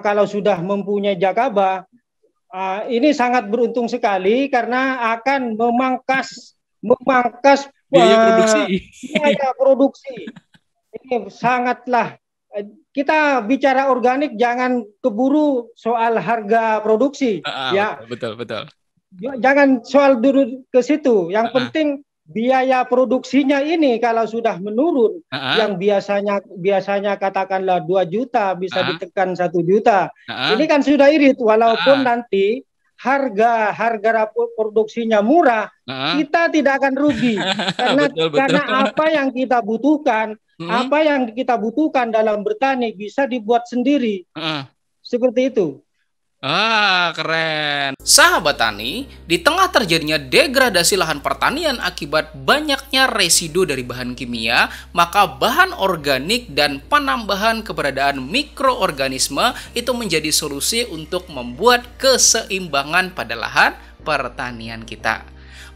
kalau sudah mempunyai jakaba, ah, ini sangat beruntung sekali karena akan memangkas memangkas biaya ah, produksi. Biaya produksi. ini sangatlah kita bicara organik jangan keburu soal harga produksi uh, ya. Betul betul. Ya, jangan soal dulu ke situ. Yang uh, penting biaya produksinya ini kalau sudah menurun uh -huh. yang biasanya biasanya katakanlah 2 juta bisa uh -huh. ditekan satu juta. Uh -huh. Ini kan sudah irit walaupun uh -huh. nanti harga harga produksinya murah, uh -huh. kita tidak akan rugi karena betul, betul. karena apa yang kita butuhkan, uh mm-hmm. -huh. apa yang kita butuhkan dalam bertani bisa dibuat sendiri. Uh -huh. Seperti itu. Ah, keren. Sahabat tani, di tengah terjadinya degradasi lahan pertanian akibat banyaknya residu dari bahan kimia, maka bahan organik dan penambahan keberadaan mikroorganisme itu menjadi solusi untuk membuat keseimbangan pada lahan pertanian kita.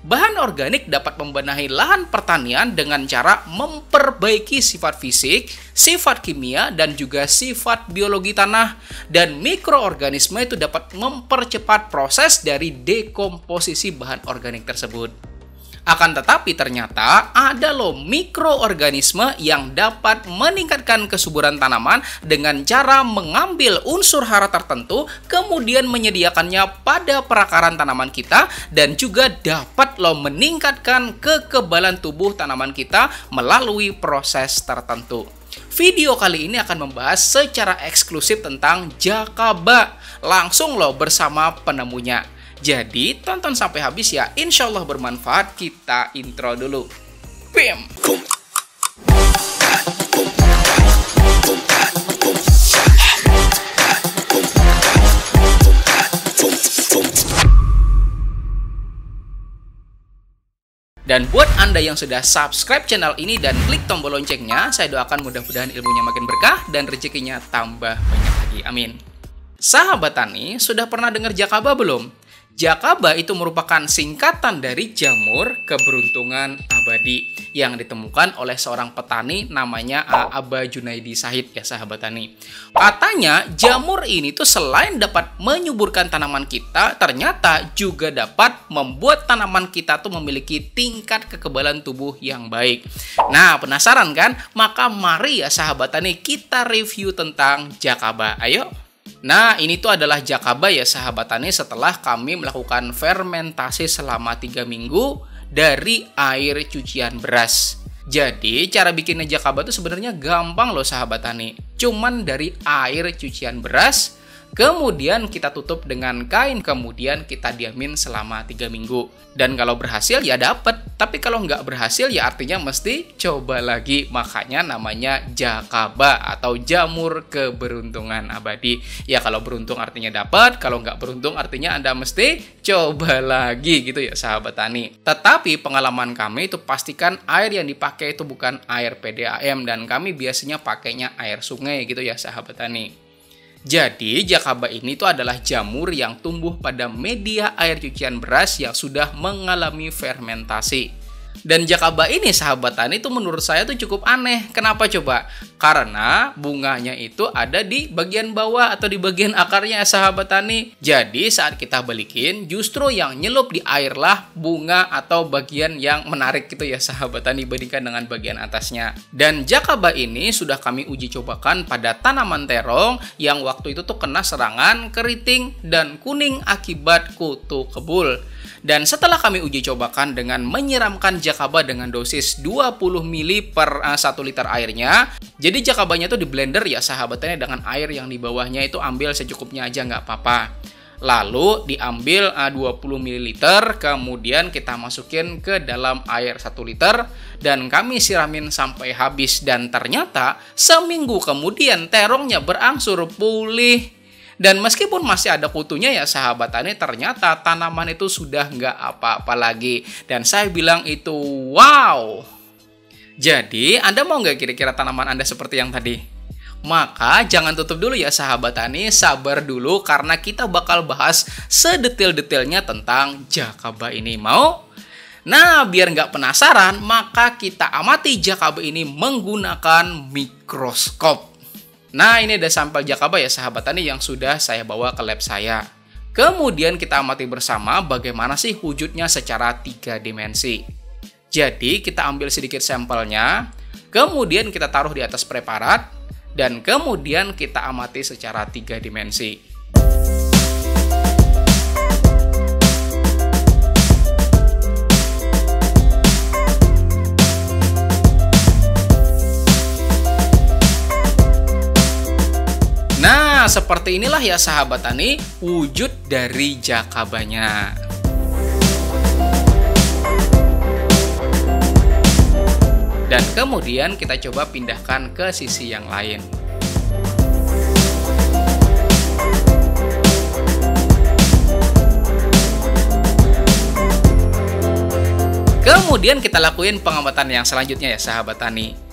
Bahan organik dapat membenahi lahan pertanian dengan cara memperbaiki sifat fisik, sifat kimia, dan juga sifat biologi tanah. Dan mikroorganisme itu dapat mempercepat proses dari dekomposisi bahan organik tersebut. Akan tetapi ternyata ada loh mikroorganisme yang dapat meningkatkan kesuburan tanaman dengan cara mengambil unsur hara tertentu kemudian menyediakannya pada perakaran tanaman kita dan juga dapat loh meningkatkan kekebalan tubuh tanaman kita melalui proses tertentu. Video kali ini akan membahas secara eksklusif tentang jakaba. Langsung loh bersama penemunya. Jadi tonton sampai habis ya, insya Allah bermanfaat. Kita intro dulu. Bim! Dan buat Anda yang sudah subscribe channel ini dan klik tombol loncengnya, saya doakan mudah-mudahan ilmunya makin berkah dan rezekinya tambah banyak lagi. Amin. Sahabat Tani, sudah pernah dengar Jakaba belum? Jakaba itu merupakan singkatan dari jamur keberuntungan abadi yang ditemukan oleh seorang petani namanya A. Aba Junaidi Sahid ya sahabat tani. Katanya jamur ini tuh selain dapat menyuburkan tanaman kita, ternyata juga dapat membuat tanaman kita tuh memiliki tingkat kekebalan tubuh yang baik. Nah penasaran kan? Maka mari ya sahabat tani kita review tentang Jakaba. Ayo Nah, ini tuh adalah jakaba ya sahabatannya setelah kami melakukan fermentasi selama 3 minggu dari air cucian beras. Jadi, cara bikinnya jakaba tuh sebenarnya gampang loh sahabat tani. Cuman dari air cucian beras Kemudian kita tutup dengan kain, kemudian kita diamin selama tiga minggu. Dan kalau berhasil ya dapat, tapi kalau nggak berhasil ya artinya mesti coba lagi. Makanya namanya jakaba atau jamur keberuntungan abadi. Ya kalau beruntung artinya dapat, kalau nggak beruntung artinya Anda mesti coba lagi gitu ya sahabat tani. Tetapi pengalaman kami itu pastikan air yang dipakai itu bukan air PDAM dan kami biasanya pakainya air sungai gitu ya sahabat tani. Jadi, jakaba ini itu adalah jamur yang tumbuh pada media air cucian beras yang sudah mengalami fermentasi. Dan Jakaba ini sahabat tani itu menurut saya tuh cukup aneh. Kenapa coba? Karena bunganya itu ada di bagian bawah atau di bagian akarnya sahabat tani. Jadi saat kita balikin justru yang nyelup di air lah bunga atau bagian yang menarik gitu ya sahabat tani dibandingkan dengan bagian atasnya. Dan Jakaba ini sudah kami uji cobakan pada tanaman terong yang waktu itu tuh kena serangan keriting dan kuning akibat kutu kebul. Dan setelah kami uji cobakan dengan menyiramkan jakaba dengan dosis 20 ml per uh, eh, 1 liter airnya, jadi jakabanya itu di blender ya sahabatnya dengan air yang di bawahnya itu ambil secukupnya aja nggak apa-apa. Lalu diambil 20 eh, ml, kemudian kita masukin ke dalam air 1 liter dan kami siramin sampai habis dan ternyata seminggu kemudian terongnya berangsur pulih dan meskipun masih ada kutunya ya sahabat tani, ternyata tanaman itu sudah nggak apa-apa lagi. Dan saya bilang itu wow. Jadi Anda mau nggak kira-kira tanaman Anda seperti yang tadi? Maka jangan tutup dulu ya sahabat tani, sabar dulu karena kita bakal bahas sedetail-detailnya tentang Jakaba ini. Mau? Nah, biar nggak penasaran, maka kita amati Jakaba ini menggunakan mikroskop. Nah, ini ada sampel Jakaba ya sahabat tani yang sudah saya bawa ke lab saya. Kemudian kita amati bersama bagaimana sih wujudnya secara tiga dimensi. Jadi, kita ambil sedikit sampelnya, kemudian kita taruh di atas preparat, dan kemudian kita amati secara tiga dimensi. seperti inilah ya sahabat tani wujud dari jakabanya. Dan kemudian kita coba pindahkan ke sisi yang lain. Kemudian kita lakuin pengamatan yang selanjutnya ya sahabat tani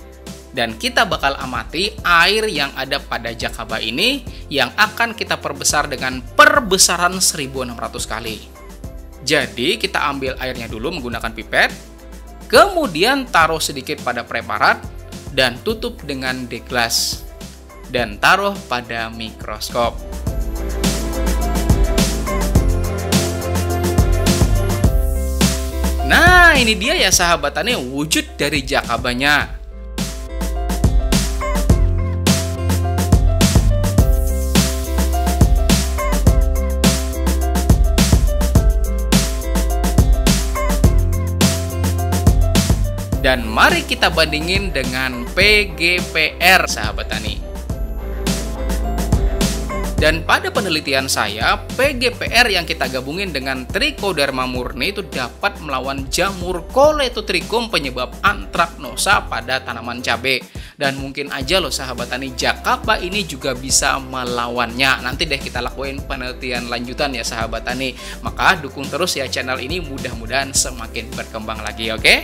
dan kita bakal amati air yang ada pada Jakaba ini yang akan kita perbesar dengan perbesaran 1600 kali. Jadi kita ambil airnya dulu menggunakan pipet, kemudian taruh sedikit pada preparat dan tutup dengan deglas dan taruh pada mikroskop. Nah, ini dia ya sahabatannya wujud dari jakabanya. Dan mari kita bandingin dengan PGPR sahabat tani. Dan pada penelitian saya, PGPR yang kita gabungin dengan Trichoderma murni itu dapat melawan jamur koletotrichum penyebab antraknosa pada tanaman cabai. Dan mungkin aja loh sahabat tani Jakarta ini juga bisa melawannya. Nanti deh kita lakuin penelitian lanjutan ya sahabat tani. Maka dukung terus ya channel ini mudah-mudahan semakin berkembang lagi oke? Okay?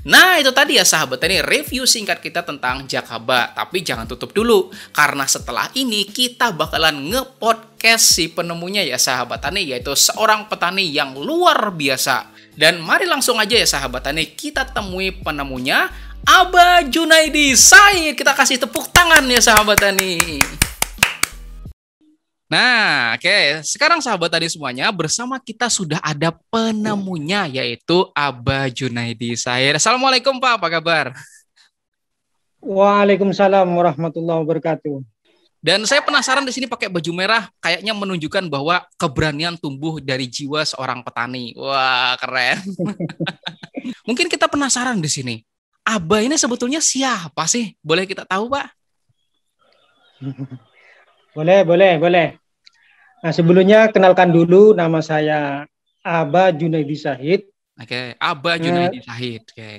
Nah, itu tadi ya sahabat tani review singkat kita tentang Jakaba. Tapi jangan tutup dulu karena setelah ini kita bakalan ngepodcast si penemunya ya sahabat tani yaitu seorang petani yang luar biasa. Dan mari langsung aja ya sahabat tani kita temui penemunya Aba Junaidi. Said, kita kasih tepuk tangan ya sahabat tani. Nah, oke. Okay. Sekarang sahabat tadi semuanya, bersama kita sudah ada penemunya, yaitu Aba Junaidi Sahir. Assalamualaikum Pak, apa kabar? Waalaikumsalam warahmatullahi wabarakatuh. Dan saya penasaran di sini pakai baju merah, kayaknya menunjukkan bahwa keberanian tumbuh dari jiwa seorang petani. Wah, keren. Mungkin kita penasaran di sini. Aba ini sebetulnya siapa sih? Boleh kita tahu, Pak? boleh, boleh, boleh. Nah, sebelumnya kenalkan dulu nama saya Aba Junaidi Sahid. Oke, okay. Aba Junaidi eh, Sahid. Oke. Okay.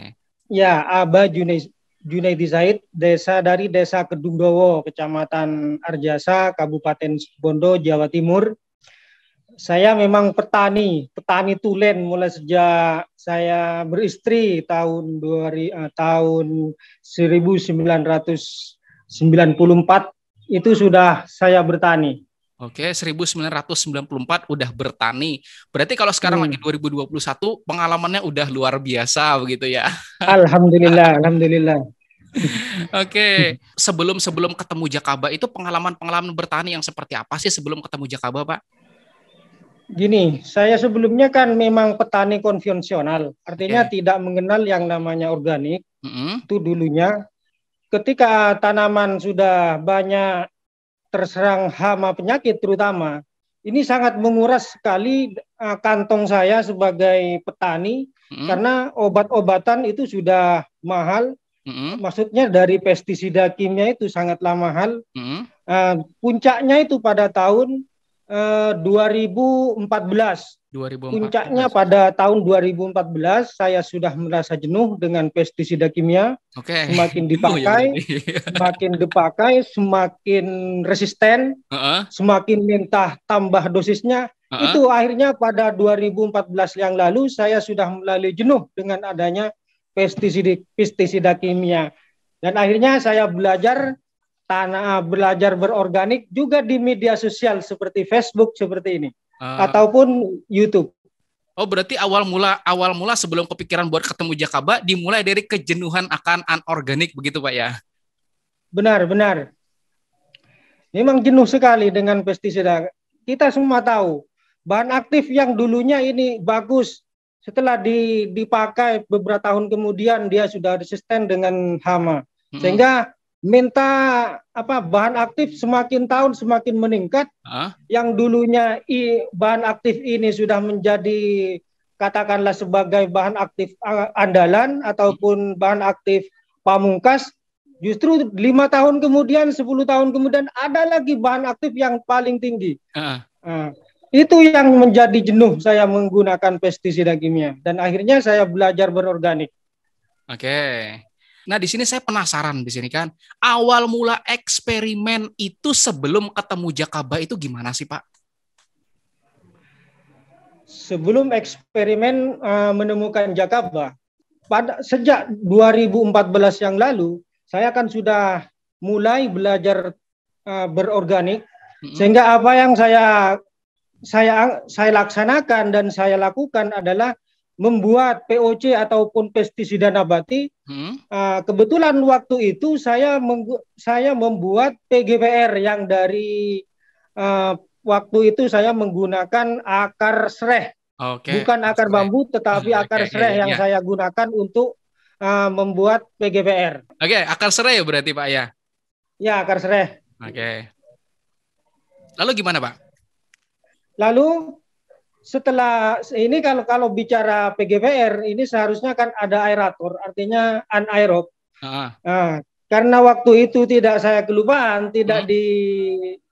Ya, Aba Junaidi Junaidi desa dari Desa Kedungdowo, Kecamatan Arjasa, Kabupaten Bondo, Jawa Timur. Saya memang petani, petani tulen mulai sejak saya beristri tahun 2000, eh, tahun 1994 itu sudah saya bertani. Oke, 1994 udah bertani. Berarti kalau sekarang hmm. lagi 2021 pengalamannya udah luar biasa begitu ya. Alhamdulillah, alhamdulillah. Oke, okay. sebelum sebelum ketemu Jakaba itu pengalaman-pengalaman bertani yang seperti apa sih sebelum ketemu Jakaba, Pak? Gini, saya sebelumnya kan memang petani konvensional, artinya okay. tidak mengenal yang namanya organik. Mm -hmm. Itu dulunya. Ketika tanaman sudah banyak terserang hama penyakit terutama ini sangat menguras sekali uh, kantong saya sebagai petani hmm karena obat-obatan itu sudah mahal. hmm Maksudnya dari pestisida kimia itu sangatlah mahal. hmm Uh, puncaknya itu pada tahun 2014. Eh, 2014. Puncaknya pada tahun 2014 saya sudah merasa jenuh dengan pestisida kimia. Okay. Semakin oh, iya, dipakai, iya, iya. semakin dipakai, semakin resisten, uh -uh. semakin minta tambah dosisnya. Uh -huh. Itu akhirnya pada 2014 yang lalu saya sudah melalui jenuh dengan adanya pestisida pestisida kimia. Dan akhirnya saya belajar tanah belajar berorganik juga di media sosial seperti Facebook seperti ini uh, ataupun YouTube. Oh berarti awal mula awal mula sebelum kepikiran buat ketemu Jakaba dimulai dari kejenuhan akan anorganik begitu pak ya? Benar benar. Memang jenuh sekali dengan pestisida. Kita semua tahu bahan aktif yang dulunya ini bagus setelah dipakai beberapa tahun kemudian dia sudah resisten dengan hama. Sehingga minta apa bahan aktif semakin tahun semakin meningkat. Huh? Yang dulunya i, bahan aktif ini sudah menjadi katakanlah sebagai bahan aktif andalan ataupun bahan aktif pamungkas justru lima tahun kemudian 10 tahun kemudian ada lagi bahan aktif yang paling tinggi uh. Uh, itu yang menjadi jenuh saya menggunakan pestisida kimia dan akhirnya saya belajar berorganik oke okay. Nah, di sini saya penasaran di sini kan. Awal mula eksperimen itu sebelum ketemu Jakaba itu gimana sih, Pak? Sebelum eksperimen uh, menemukan Jakaba, pada sejak 2014 yang lalu, saya kan sudah mulai belajar uh, berorganik hmm sehingga apa yang saya saya saya laksanakan dan saya lakukan adalah membuat POC ataupun pestisida nabati. Hmm. Uh, kebetulan waktu itu saya saya membuat PGPR yang dari uh, waktu itu saya menggunakan akar sereh. Okay. Bukan akar okay. bambu tetapi hmm, okay. akar iya, sereh iya, yang iya. saya gunakan untuk uh, membuat PGPR. Oke, okay. akar sereh ya berarti Pak ya. Ya, akar sereh. Oke. Okay. Lalu gimana, Pak? Lalu setelah ini kalau kalau bicara PGPR ini seharusnya kan ada aerator artinya anaerob. Ah. Nah, karena waktu itu tidak saya kelupaan, tidak hmm. di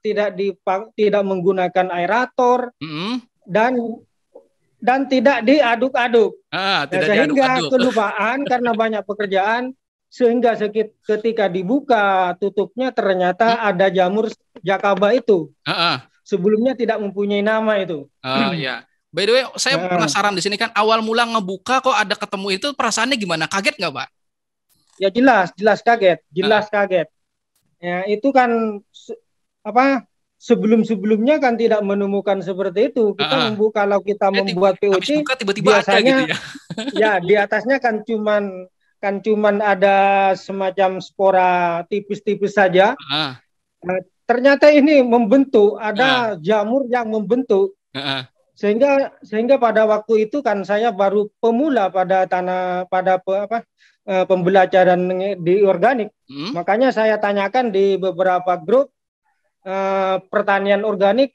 tidak di tidak menggunakan aerator hmm. dan dan tidak diaduk-aduk. Ah, sehingga diaduk-aduk. kelupaan karena banyak pekerjaan sehingga ketika dibuka tutupnya ternyata hmm. ada jamur jakaba itu. Ah, ah sebelumnya tidak mempunyai nama itu. Oh ya, By the way, saya nah. penasaran di sini kan awal mula ngebuka kok ada ketemu itu perasaannya gimana? Kaget nggak, Pak? Ya jelas, jelas kaget, jelas nah. kaget. Ya, itu kan se apa sebelum-sebelumnya kan tidak menemukan seperti itu. Kita uh membuka kalau kita ya, membuat POC tiba-tiba biasanya ada gitu ya. ya di atasnya kan cuman kan cuman ada semacam spora tipis-tipis saja. Uh Nah, ternyata ini membentuk ada uh. jamur yang membentuk uh -uh. sehingga sehingga pada waktu itu kan saya baru pemula pada tanah pada pe, apa e, pembelajaran di organik hmm? makanya saya tanyakan di beberapa grup uh, pertanian organik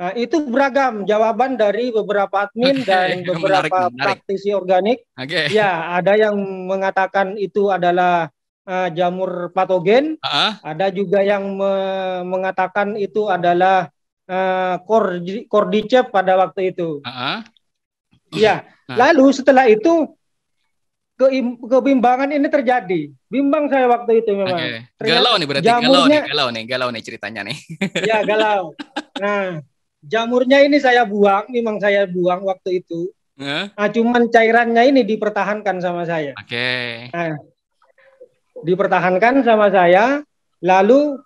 uh, itu beragam jawaban dari beberapa admin okay. dan beberapa menarik, menarik. praktisi organik okay. ya ada yang mengatakan itu adalah uh, jamur patogen, uh-huh. ada juga yang me- mengatakan itu adalah uh, eh, cord- pada waktu itu. Uh-huh. Ya, uh-huh. lalu setelah itu ke- kebimbangan ini terjadi. Bimbang saya waktu itu memang. Okay. Galau nih berarti jamurnya, galau nih, galau nih, galau nih ceritanya nih. ya, galau. Nah, jamurnya ini saya buang, memang saya buang waktu itu. Nah, cuman cairannya ini dipertahankan sama saya. Oke. Okay. Nah, dipertahankan sama saya, lalu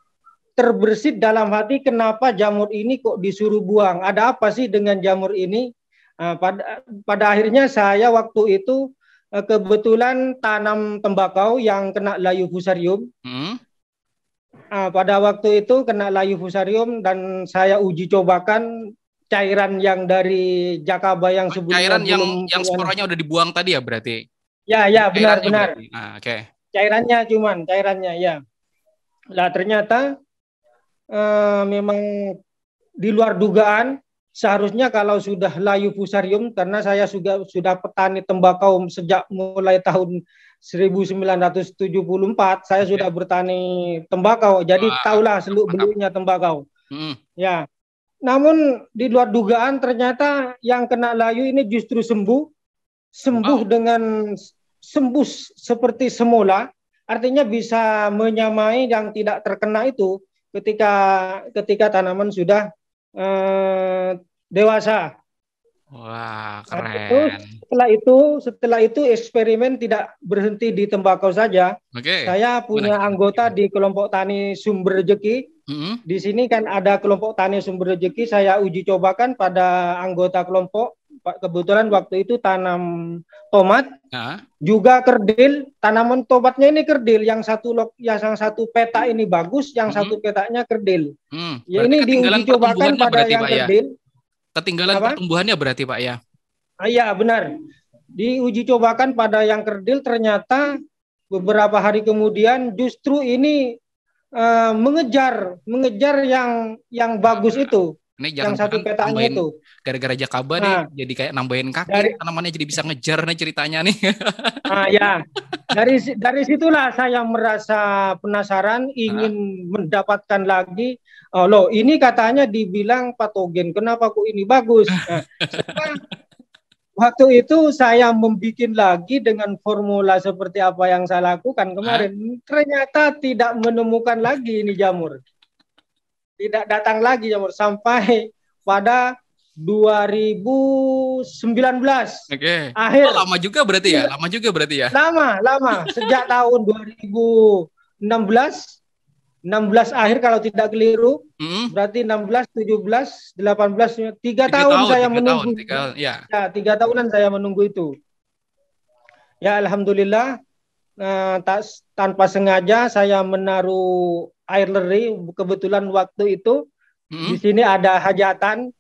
terbersit dalam hati kenapa jamur ini kok disuruh buang? Ada apa sih dengan jamur ini? Ah, pada, pada akhirnya saya waktu itu eh, kebetulan tanam tembakau yang kena layu fusarium. Hmm? Ah, pada waktu itu kena layu fusarium dan saya uji cobakan cairan yang dari Jakaba yang oh, sebelumnya. Cairan yang yang sporanya udah dibuang tadi ya berarti? Ya, ya benar-benar. Ah, Oke. Okay cairannya cuman cairannya ya lah ternyata eh, memang di luar dugaan seharusnya kalau sudah layu fusarium karena saya sudah sudah petani tembakau sejak mulai tahun 1974 saya ya. sudah bertani tembakau jadi Wah, tahulah seluk beluknya tembakau hmm. ya namun di luar dugaan ternyata yang kena layu ini justru sembuh sembuh wow. dengan sembus seperti semula, artinya bisa menyamai yang tidak terkena itu ketika ketika tanaman sudah eh, dewasa. Wah, nah, keren. Setelah itu, setelah itu, setelah itu eksperimen tidak berhenti di tembakau saja. Okay. Saya punya Benar. anggota di kelompok tani sumber rejeki. Mm-hmm. Di sini kan ada kelompok tani sumber rejeki. Saya uji cobakan pada anggota kelompok kebetulan waktu itu tanam tomat nah. juga kerdil tanaman tomatnya ini kerdil yang satu lok ya yang satu peta ini bagus yang hmm. satu petanya kerdil hmm. ya ini diuji cobakan pada yang Pak, ya? kerdil ya? ketinggalan Apa? pertumbuhannya berarti Pak ya ah, iya ah, benar diuji cobakan pada yang kerdil ternyata beberapa hari kemudian justru ini uh, mengejar mengejar yang yang bagus ah. itu ini jangan yang satu petanya itu. Gara-gara Jakaba nah, nih jadi kayak nambahin kaki dari, tanamannya jadi bisa ngejar nih ceritanya nih. Nah, ya. Dari dari situlah saya merasa penasaran ingin nah. mendapatkan lagi oh, loh ini katanya dibilang patogen. Kenapa kok ini bagus? Nah, waktu itu saya membuat lagi dengan formula seperti apa yang saya lakukan kemarin. nah. Ternyata tidak menemukan lagi ini jamur tidak datang lagi jamur sampai pada 2019. Oke. Okay. Akhir. Oh, lama juga berarti ya? Lama juga berarti ya? Lama, lama. Sejak tahun 2016 16 akhir kalau tidak keliru. Mm -hmm. Berarti 16, 17, 18 3, 3 tahun, tahun saya tiga menunggu. Tahun, tiga, ya. ya, 3 tahunan saya menunggu itu. Ya, alhamdulillah eh, tak tanpa sengaja saya menaruh Air leri kebetulan waktu itu hmm. di sini ada hajatan.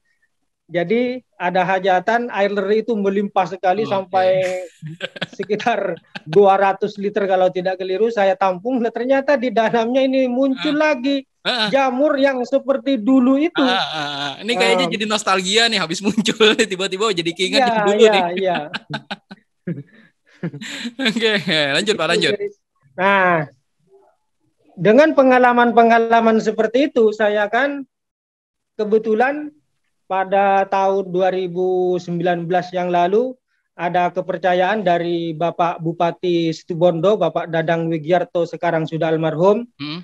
Jadi ada hajatan air leri itu melimpah sekali okay. sampai sekitar sekitar 200 liter kalau tidak keliru saya tampung. Nah, ternyata di dalamnya ini muncul ah. lagi ah, ah. jamur yang seperti dulu itu. Ah, ah, ah, Ini kayaknya um, jadi nostalgia nih habis muncul tiba-tiba oh, jadi keinget ya, dulu ya, nih. Iya. Oke, okay, lanjut Pak, lanjut. Nah, dengan pengalaman-pengalaman seperti itu saya kan kebetulan pada tahun 2019 yang lalu ada kepercayaan dari Bapak Bupati Situbondo, Bapak Dadang Wigiarto sekarang sudah almarhum. Hmm.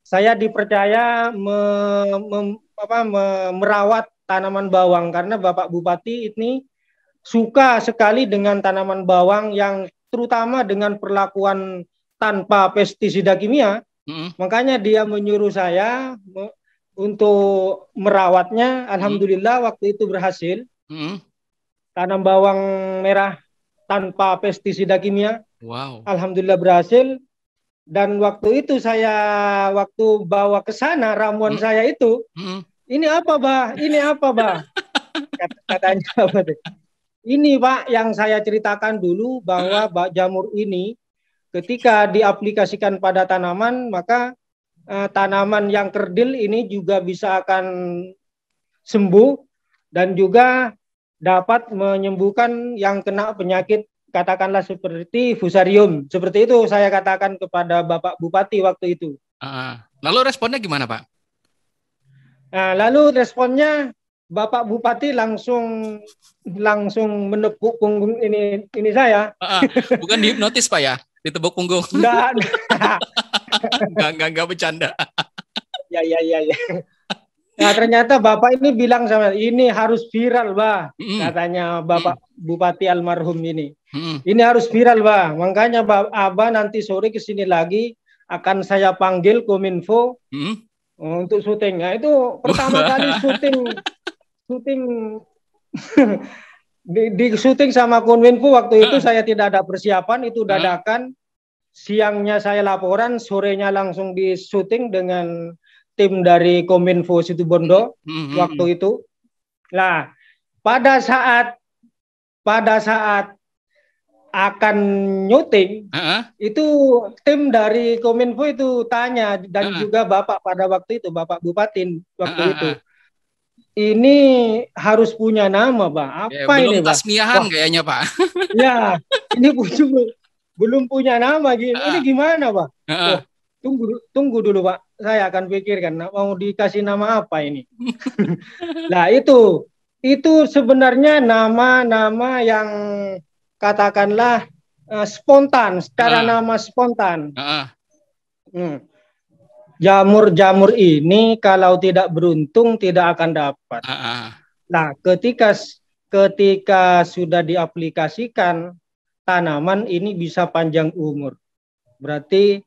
Saya dipercaya me, me, apa, me, merawat tanaman bawang karena Bapak Bupati ini suka sekali dengan tanaman bawang yang terutama dengan perlakuan tanpa pestisida kimia Mm-hmm. Makanya dia menyuruh saya untuk merawatnya. Alhamdulillah mm-hmm. waktu itu berhasil. Mm-hmm. Tanam bawang merah tanpa pestisida kimia. Wow. Alhamdulillah berhasil. Dan waktu itu saya waktu bawa ke sana ramuan mm-hmm. saya itu. Mm-hmm. Ini apa, Bah? Ini apa, Bah? Kata, katanya apa deh? Ini Pak yang saya ceritakan dulu bahwa jamur ini Ketika diaplikasikan pada tanaman, maka eh, tanaman yang kerdil ini juga bisa akan sembuh dan juga dapat menyembuhkan yang kena penyakit katakanlah seperti fusarium. Seperti itu saya katakan kepada Bapak Bupati waktu itu. Ah, ah. Lalu responnya gimana Pak? Nah, lalu responnya Bapak Bupati langsung langsung menepuk punggung ini ini saya. Uh, uh, bukan dihipnotis Pak ya? ditebok punggung. Enggak. enggak, enggak, enggak bercanda. ya, ya, ya, ya. Nah, ternyata Bapak ini bilang sama ini harus viral, Bah. Mm. Katanya Bapak mm. Bupati almarhum ini. Mm. Ini harus viral, Bah. Makanya Abah nanti sore ke sini lagi akan saya panggil Kominfo mm. untuk syuting. Nah, itu pertama kali syuting syuting di, di syuting sama Winfu waktu itu uh. saya tidak ada persiapan, itu ah. dadakan. Uh. Siangnya saya laporan, sorenya langsung di syuting dengan tim dari Kominfo situ Bondo uh. waktu hmm. itu. Nah, pada saat pada saat akan nyuting uh-huh. itu tim dari Kominfo itu tanya dan uh-huh. juga Bapak pada waktu itu Bapak Bupatin waktu uh-huh. itu ini harus punya nama, Pak. Ya, apa ya, ini, Pak? Tasmiahan kayaknya, Pak. ya, ini belum belum punya nama gini. Ah. Ini gimana, Pak? Oh, tunggu tunggu dulu, Pak. Saya akan pikirkan mau dikasih nama apa ini. nah, itu itu sebenarnya nama-nama yang katakanlah uh, spontan, secara ah. nama spontan. Hmm jamur-jamur ini kalau tidak beruntung tidak akan dapat. Uh -uh. Nah, ketika ketika sudah diaplikasikan tanaman ini bisa panjang umur. Berarti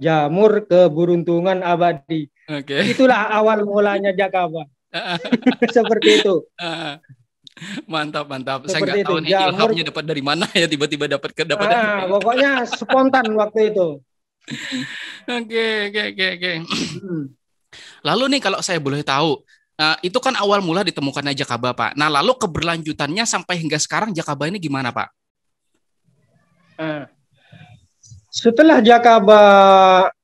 jamur keberuntungan abadi. Okay. Itulah awal mulanya Jakaba. Ah, Seperti itu. Uh, mantap, mantap. Seperti Saya nggak tahu nih jamur, ilhamnya dapat dari mana ya tiba-tiba dapat ke dapat. Ah, pokoknya spontan waktu itu. Oke, oke, oke, oke. Hmm. Lalu nih kalau saya boleh tahu, uh, itu kan awal mula ditemukannya Jakaba, Pak. Nah, lalu keberlanjutannya sampai hingga sekarang Jakaba ini gimana, Pak? Eh, setelah Jakaba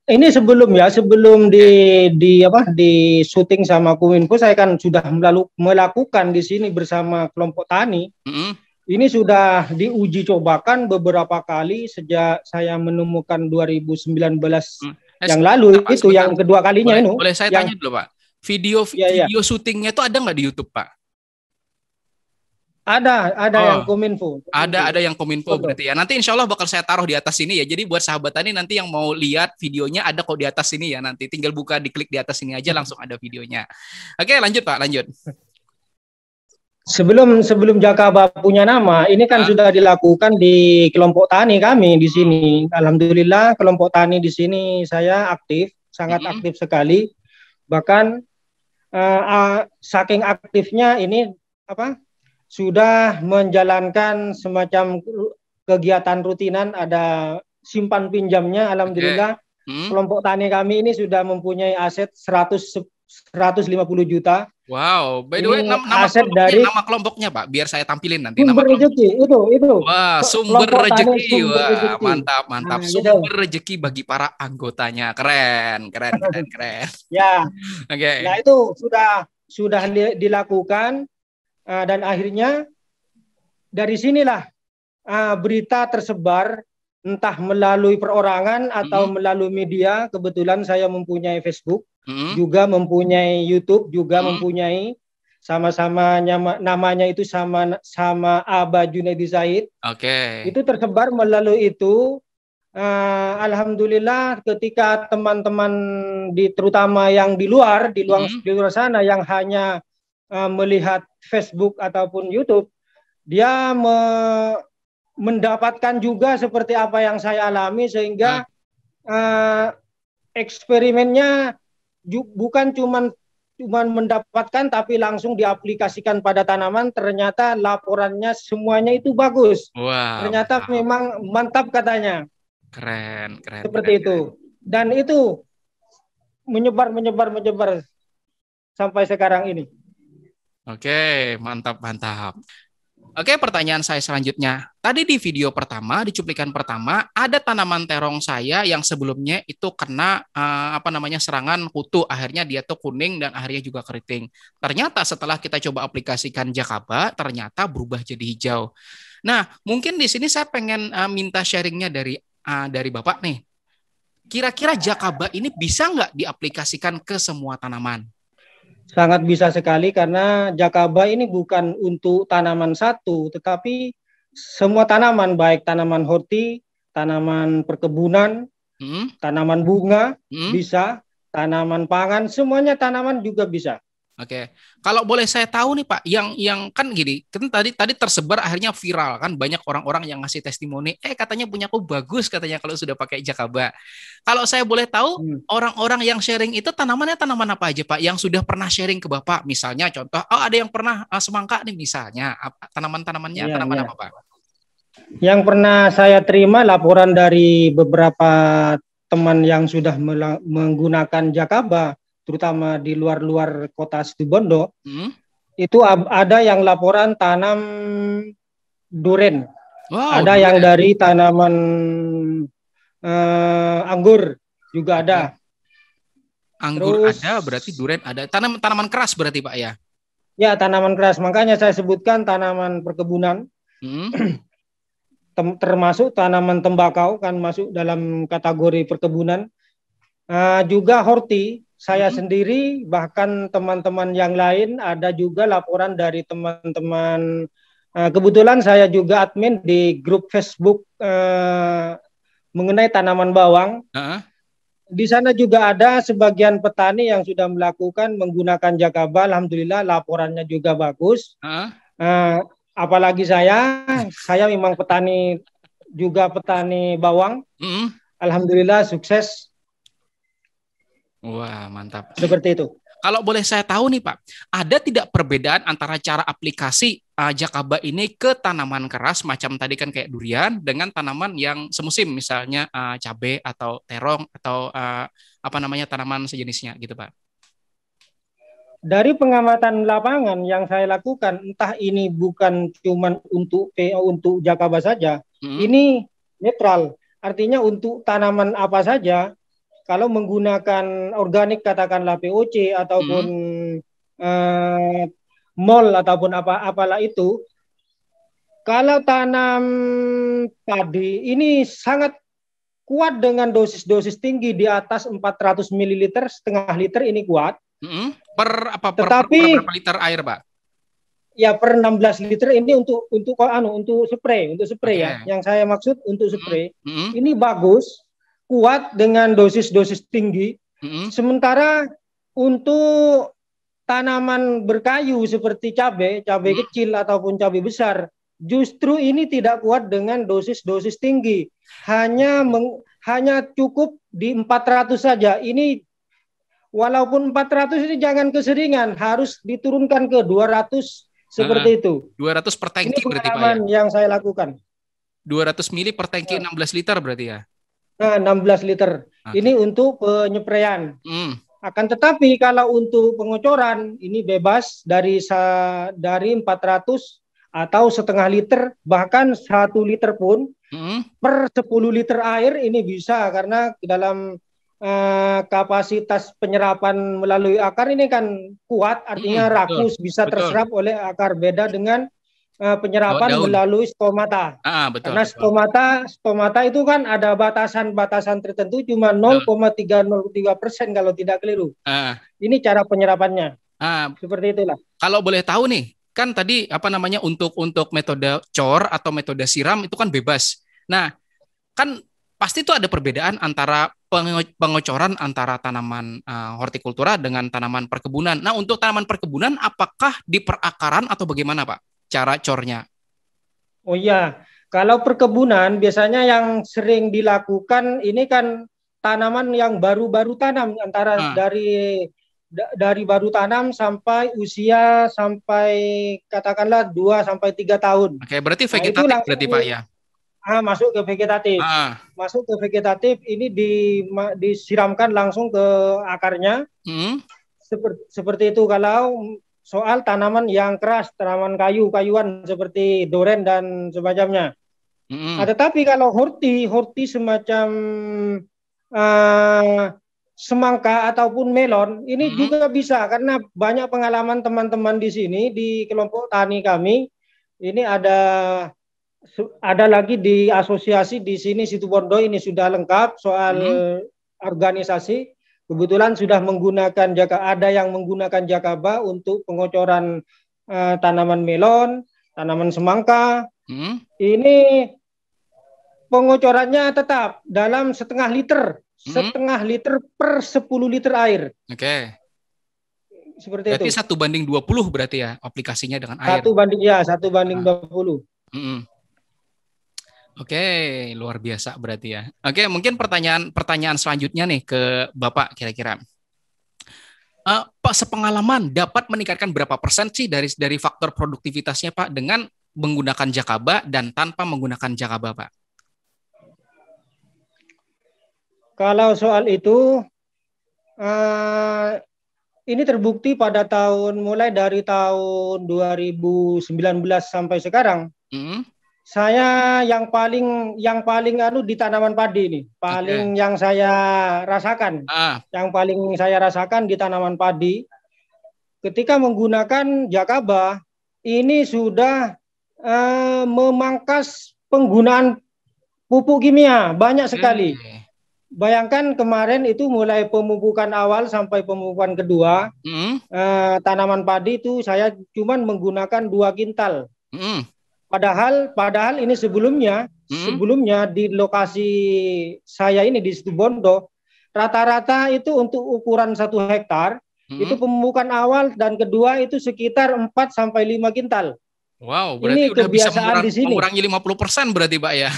ini sebelum ya, sebelum di di apa di syuting sama Kuminfo, saya kan sudah melakukan di sini bersama kelompok tani. Mm -hmm ini sudah diuji cobakan beberapa kali sejak saya menemukan 2019 hmm. Eh, yang lalu itu sebentar. yang kedua kalinya ini. Boleh saya yang, tanya dulu Pak? Video ya, video ya. syutingnya itu ada nggak di YouTube Pak? Ada, ada oh. yang kominfo. Ada, ada yang kominfo Betul. berarti ya. Nanti insya Allah bakal saya taruh di atas sini ya. Jadi buat sahabat tani nanti yang mau lihat videonya ada kok di atas sini ya. Nanti tinggal buka, diklik di atas sini aja langsung ada videonya. Oke, lanjut Pak, lanjut. Sebelum sebelum Jakaba punya nama, ini kan ah. sudah dilakukan di kelompok tani kami di sini. Alhamdulillah kelompok tani di sini saya aktif, sangat -hmm. aktif sekali. Bahkan uh, uh, saking aktifnya ini apa? Sudah menjalankan semacam kegiatan rutinan ada simpan pinjamnya alhamdulillah. Okay. Hmm. Kelompok tani kami ini sudah mempunyai aset 100 150 juta Wow, by the way, nama, nama, kelompoknya, dari nama kelompoknya Pak, biar saya tampilin nanti. Sumber nama rezeki itu, itu. Wah, sumber Kelompok rezeki, sumber wah, rejeki. mantap, mantap. Nah, gitu. sumber gitu. rezeki bagi para anggotanya, keren, keren, keren, keren. ya. Oke. Okay. Nah itu sudah sudah dilakukan uh, dan akhirnya dari sinilah uh, berita tersebar entah melalui perorangan atau hmm. melalui media. Kebetulan saya mempunyai Facebook hmm. juga mempunyai YouTube, juga hmm. mempunyai sama-sama nyama, namanya itu sama sama Aba Junaidi Zaid. Oke. Okay. Itu tersebar melalui itu. Uh, Alhamdulillah ketika teman-teman di terutama yang di luar di luar -hmm. di luar sana yang hanya uh, melihat Facebook ataupun YouTube, dia me mendapatkan juga seperti apa yang saya alami sehingga hmm. uh, eksperimennya bukan cuma cuman mendapatkan tapi langsung diaplikasikan pada tanaman ternyata laporannya semuanya itu bagus. Wow. Ternyata wow. memang mantap katanya. Keren, keren. Seperti keren, itu. Keren. Dan itu menyebar menyebar menyebar sampai sekarang ini. Oke, mantap mantap. Oke, pertanyaan saya selanjutnya. Tadi di video pertama, di cuplikan pertama, ada tanaman terong saya yang sebelumnya itu kena eh, apa namanya serangan kutu, akhirnya dia tuh kuning dan akhirnya juga keriting. Ternyata setelah kita coba aplikasikan Jakaba, ternyata berubah jadi hijau. Nah, mungkin di sini saya pengen eh, minta sharingnya dari uh, dari bapak nih. Kira-kira Jakaba ini bisa nggak diaplikasikan ke semua tanaman? Sangat bisa sekali karena jakaba ini bukan untuk tanaman satu, tetapi semua tanaman baik tanaman horti, tanaman perkebunan, hmm? tanaman bunga hmm? bisa, tanaman pangan, semuanya tanaman juga bisa. Oke, kalau boleh saya tahu nih Pak, yang yang kan gini, kan tadi tadi tersebar akhirnya viral kan banyak orang-orang yang ngasih testimoni, eh katanya punya aku bagus katanya kalau sudah pakai jakaba. Kalau saya boleh tahu orang hmm. orang-orang yang sharing itu tanamannya tanaman apa aja Pak? Yang sudah pernah sharing ke Bapak, misalnya contoh, oh ada yang pernah uh, semangka nih misalnya, tanaman-tanamannya ya, tanaman ya. apa Pak? Yang pernah saya terima laporan dari beberapa teman yang sudah menggunakan jakaba terutama di luar-luar kota Situbondo, hmm? itu ada yang laporan tanam duren, wow, ada duren. yang dari tanaman uh, anggur juga ada. Ya. Anggur Terus, ada, berarti duren ada. Tanam tanaman keras berarti pak ya? Ya tanaman keras, makanya saya sebutkan tanaman perkebunan. Hmm? termasuk tanaman tembakau kan masuk dalam kategori perkebunan. Uh, juga horti saya hmm. sendiri bahkan teman-teman yang lain ada juga laporan dari teman-teman eh, kebetulan saya juga admin di grup Facebook uh, mengenai tanaman bawang. Uh -huh. Di sana juga ada sebagian petani yang sudah melakukan menggunakan jakaba. Alhamdulillah laporannya juga bagus. Uh -huh. uh, apalagi saya, saya memang petani juga petani bawang. Uh -huh. Alhamdulillah sukses Wah, mantap. Seperti itu. Kalau boleh saya tahu nih Pak, ada tidak perbedaan antara cara aplikasi uh, Jakaba ini ke tanaman keras macam tadi kan kayak durian dengan tanaman yang semusim misalnya uh, cabe atau terong atau uh, apa namanya tanaman sejenisnya gitu Pak? Dari pengamatan lapangan yang saya lakukan, entah ini bukan cuman untuk PO untuk Jakaba saja, hmm. ini netral. Artinya untuk tanaman apa saja kalau menggunakan organik katakanlah POC ataupun hmm. eh, mol ataupun apa apalah itu kalau tanam padi ini sangat kuat dengan dosis-dosis tinggi di atas 400 ml setengah liter ini kuat. hmm Per apa per, Tetapi, per, per berapa liter air, Pak? Ya per 16 liter ini untuk untuk anu untuk spray, untuk spray okay. ya. Yang saya maksud untuk hmm, spray. Mm-hmm. Ini bagus kuat dengan dosis-dosis tinggi. Mm-hmm. Sementara untuk tanaman berkayu seperti cabai, cabai mm-hmm. kecil ataupun cabai besar, justru ini tidak kuat dengan dosis-dosis tinggi. Hanya meng, hanya cukup di 400 saja. Ini walaupun 400 ini jangan keseringan, harus diturunkan ke 200 seperti uh, itu. 200 per tangki berarti Pak. Ya? yang saya lakukan. 200 mili per tangki 16 iya. liter berarti ya? Nah, 16 liter. Okay. Ini untuk penyepraian. Mm. Akan tetapi kalau untuk pengocoran ini bebas dari dari 400 atau setengah liter bahkan satu liter pun mm. per 10 liter air ini bisa karena dalam uh, kapasitas penyerapan melalui akar ini kan kuat artinya mm. rakus betul. bisa betul. terserap oleh akar beda dengan uh, penyerapan daun. melalui stomata. Ah, betul, Karena betul. stomata stomata itu kan ada batasan-batasan tertentu cuma 0,303 persen kalau tidak keliru. Ah. Ini cara penyerapannya. Ah. Seperti itulah. Kalau boleh tahu nih, kan tadi apa namanya untuk untuk metode cor atau metode siram itu kan bebas. Nah, kan pasti itu ada perbedaan antara pengocoran antara tanaman uh, hortikultura dengan tanaman perkebunan. Nah, untuk tanaman perkebunan apakah di perakaran atau bagaimana, Pak? cara cornya? Oh iya, kalau perkebunan biasanya yang sering dilakukan ini kan tanaman yang baru-baru tanam antara hmm. dari da, dari baru tanam sampai usia sampai katakanlah 2 sampai 3 tahun. Oke, berarti nah, vegetatif nah, berarti Pak ya. Ah, masuk ke vegetatif. Ah. Masuk ke vegetatif ini di disiramkan langsung ke akarnya. Hmm. Seperti seperti itu kalau soal tanaman yang keras, tanaman kayu, kayuan seperti doren dan semacamnya. mm Nah, tetapi kalau horti, horti semacam uh, semangka ataupun melon, ini mm juga bisa karena banyak pengalaman teman-teman di sini di kelompok tani kami. Ini ada ada lagi di asosiasi di sini Situ Situbondo ini sudah lengkap soal mm-hmm. organisasi. Kebetulan sudah menggunakan jaka ada yang menggunakan jakaba untuk pengocoran uh, tanaman melon, tanaman semangka. Hmm? Ini pengocorannya tetap dalam setengah liter, hmm? setengah liter per 10 liter air. Oke. Okay. Seperti berarti itu. satu banding 20 berarti ya aplikasinya dengan air. Satu banding ya, satu banding nah. dua nah. 20. -hmm. Oke, luar biasa berarti ya. Oke, mungkin pertanyaan pertanyaan selanjutnya nih ke Bapak kira-kira. Uh, Pak sepengalaman dapat meningkatkan berapa persen sih dari dari faktor produktivitasnya Pak dengan menggunakan Jakaba dan tanpa menggunakan Jakaba Pak? Kalau soal itu uh, ini terbukti pada tahun mulai dari tahun 2019 sampai sekarang. Mm saya yang paling yang paling anu di tanaman padi ini, paling okay. yang saya rasakan. Ah. Yang paling saya rasakan di tanaman padi ketika menggunakan jakaba ini sudah uh, memangkas penggunaan pupuk kimia banyak sekali. Hmm. Bayangkan kemarin itu mulai pemupukan awal sampai pemupukan kedua, hmm. eh, tanaman padi itu saya cuman menggunakan dua kintal. Hmm. Padahal padahal ini sebelumnya hmm? sebelumnya di lokasi saya ini di situ Bondo rata-rata itu untuk ukuran satu hektar hmm? itu pembukaan awal dan kedua itu sekitar 4 sampai lima kintal. Wow, berarti ini udah kebiasaan bisa mengurang, di sini. mengurangi persen berarti Pak ya.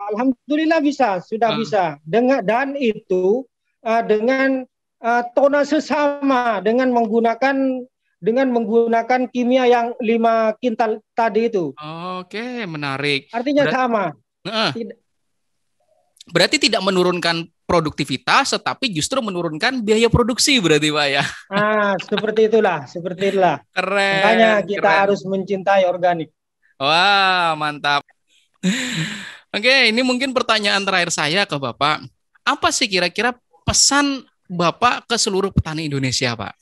Alhamdulillah bisa, sudah hmm. bisa. Dengan dan itu uh, dengan uh, eh, tonase sama dengan menggunakan dengan menggunakan kimia yang lima kintal tadi itu. Oke, menarik. Artinya sama. Uh, tidak. Berarti tidak menurunkan produktivitas, tetapi justru menurunkan biaya produksi berarti Pak ya. Ah, seperti itulah, seperti itulah. Keren. Makanya kita keren. harus mencintai organik. Wah, mantap. Oke, ini mungkin pertanyaan terakhir saya ke Bapak. Apa sih kira-kira pesan Bapak ke seluruh petani Indonesia, Pak?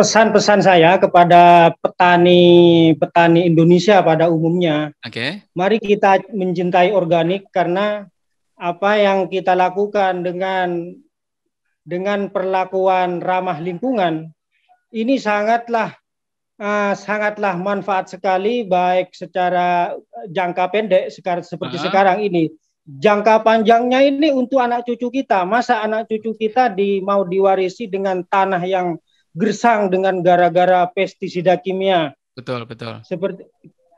pesan-pesan saya kepada petani-petani Indonesia pada umumnya. Oke. Okay. Mari kita mencintai organik karena apa yang kita lakukan dengan dengan perlakuan ramah lingkungan ini sangatlah uh, sangatlah manfaat sekali baik secara jangka pendek sekarang seperti uh -huh. sekarang ini jangka panjangnya ini untuk anak cucu kita masa anak cucu kita di mau diwarisi dengan tanah yang gersang dengan gara-gara pestisida kimia. Betul, betul. Seperti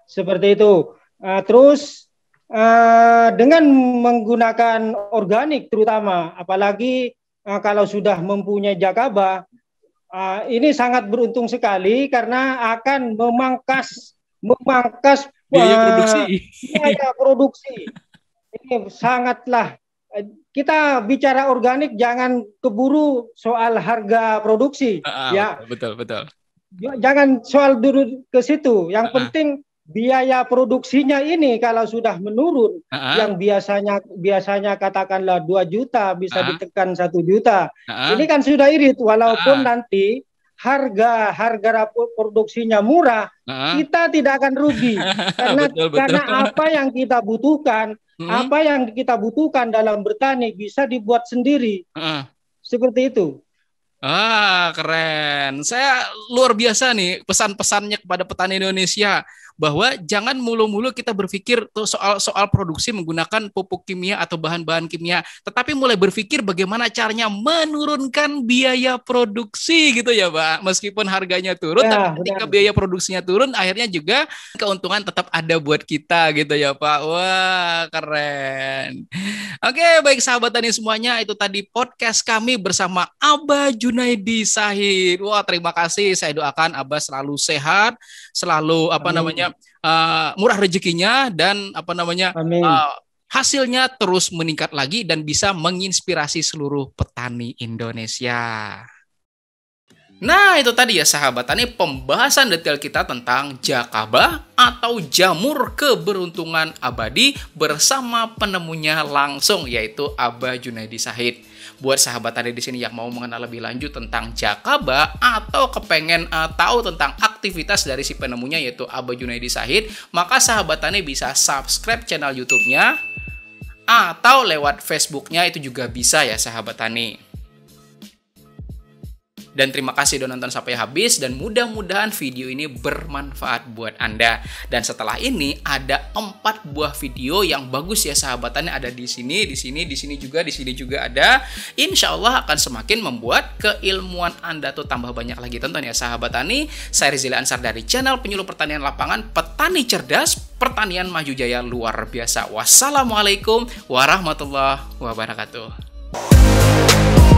seperti itu. Uh, terus uh, dengan menggunakan organik terutama, apalagi uh, kalau sudah mempunyai jakaba, uh, ini sangat beruntung sekali karena akan memangkas memangkas biaya uh, produksi. Biaya produksi. ini sangatlah kita bicara organik jangan keburu soal harga produksi uh, ya betul betul ya, jangan soal dulu ke situ yang uh, penting biaya produksinya ini kalau sudah menurun uh yang biasanya biasanya katakanlah 2 juta bisa uh ditekan satu juta uh ini kan sudah irit walaupun uh nanti harga harga produksinya murah uh kita tidak akan rugi karena betul, betul. karena apa yang kita butuhkan Hmm. Apa yang kita butuhkan dalam bertani bisa dibuat sendiri. Uh. Seperti itu. Ah, keren. Saya luar biasa nih pesan-pesannya kepada petani Indonesia bahwa jangan mulu-mulu kita berpikir soal soal produksi menggunakan pupuk kimia atau bahan-bahan kimia, tetapi mulai berpikir bagaimana caranya menurunkan biaya produksi gitu ya, Pak. Meskipun harganya turun, ya, tapi ketika biaya produksinya turun, akhirnya juga keuntungan tetap ada buat kita gitu ya, Pak. Wah, keren. Oke, baik sahabat tani semuanya, itu tadi podcast kami bersama Aba Junaidi Sahid. Wah, terima kasih. Saya doakan Aba selalu sehat, selalu apa Amin. namanya uh, murah rezekinya dan apa namanya Uh, hasilnya terus meningkat lagi dan bisa menginspirasi seluruh petani Indonesia. Nah, itu tadi ya sahabat tani pembahasan detail kita tentang jakaba atau jamur keberuntungan abadi bersama penemunya langsung yaitu Aba Junaidi Sahid buat sahabat tadi di sini yang mau mengenal lebih lanjut tentang Jakaba atau kepengen uh, tahu tentang aktivitas dari si penemunya yaitu Aba Junaidi Sahid, maka sahabat tani bisa subscribe channel YouTube-nya atau lewat Facebook-nya itu juga bisa ya sahabat tani. Dan terima kasih udah nonton sampai habis dan mudah-mudahan video ini bermanfaat buat Anda. Dan setelah ini ada empat buah video yang bagus ya sahabatannya ada di sini, di sini, di sini juga, di sini juga ada. Insya Allah akan semakin membuat keilmuan Anda tuh tambah banyak lagi tonton ya sahabat tani. Saya Rizal Ansar dari channel Penyuluh Pertanian Lapangan, Petani Cerdas, Pertanian Maju Jaya luar biasa. Wassalamualaikum warahmatullahi wabarakatuh.